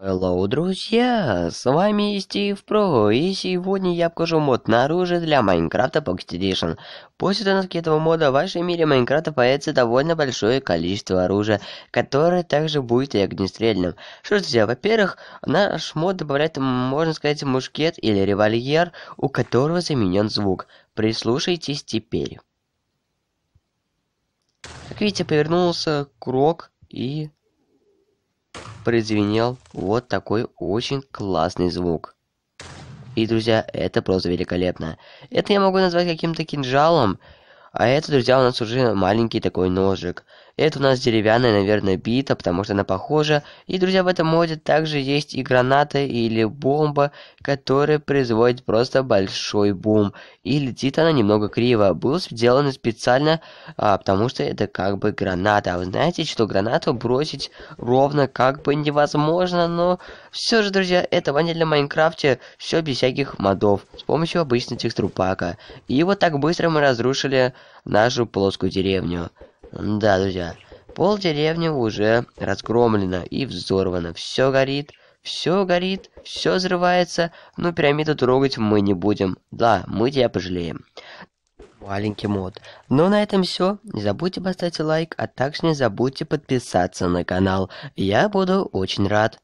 Hello, друзья! С вами Стив Про, и сегодня я покажу мод наружу для Майнкрафта Pocket Edition. После установки этого мода в вашем мире Майнкрафта появится довольно большое количество оружия, которое также будет и огнестрельным. Что же, друзья, во-первых, наш мод добавляет, можно сказать, мушкет или револьвер, у которого заменен звук. Прислушайтесь теперь. Как видите, повернулся крок и прозвенел вот такой очень классный звук. И, друзья, это просто великолепно. Это я могу назвать каким-то кинжалом, а это, друзья, у нас уже маленький такой ножик. Это у нас деревянная, наверное, бита, потому что она похожа. И, друзья, в этом моде также есть и граната или бомба, которая производит просто большой бум. И летит она немного криво. Был сделан специально, а, потому что это как бы граната. А вы знаете, что гранату бросить ровно как бы невозможно, но все же, друзья, это ванильно в Майнкрафте все без всяких модов, с помощью обычного текстурпака. И вот так быстро мы разрушили нашу плоскую деревню. Да, друзья, пол деревни уже разгромлено и взорвано. Все горит, все горит, все взрывается, но ну, пирамиду трогать мы не будем. Да, мы тебя пожалеем. Маленький мод. Но ну, на этом все. Не забудьте поставить лайк, а также не забудьте подписаться на канал. Я буду очень рад.